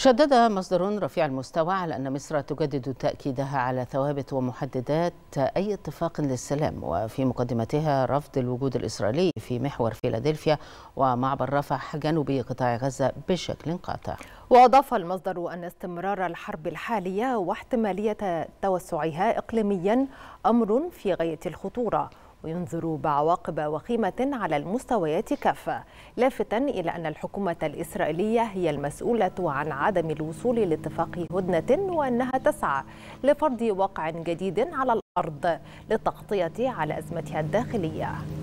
شدد مصدر رفيع المستوى على أن مصر تجدد تأكيدها على ثوابت ومحددات أي اتفاق للسلام وفي مقدمتها رفض الوجود الإسرائيلي في محور فيلادلفيا ومعبر رفح جنوبي قطاع غزة بشكل قاطع وأضاف المصدر أن استمرار الحرب الحالية واحتمالية توسعها إقليميا أمر في غاية الخطورة وينذر بعواقب وخيمة على المستويات كافة لافتا إلى أن الحكومة الإسرائيلية هي المسؤولة عن عدم الوصول لاتفاق هدنة وأنها تسعى لفرض وقع جديد على الأرض للتغطية على أزمتها الداخلية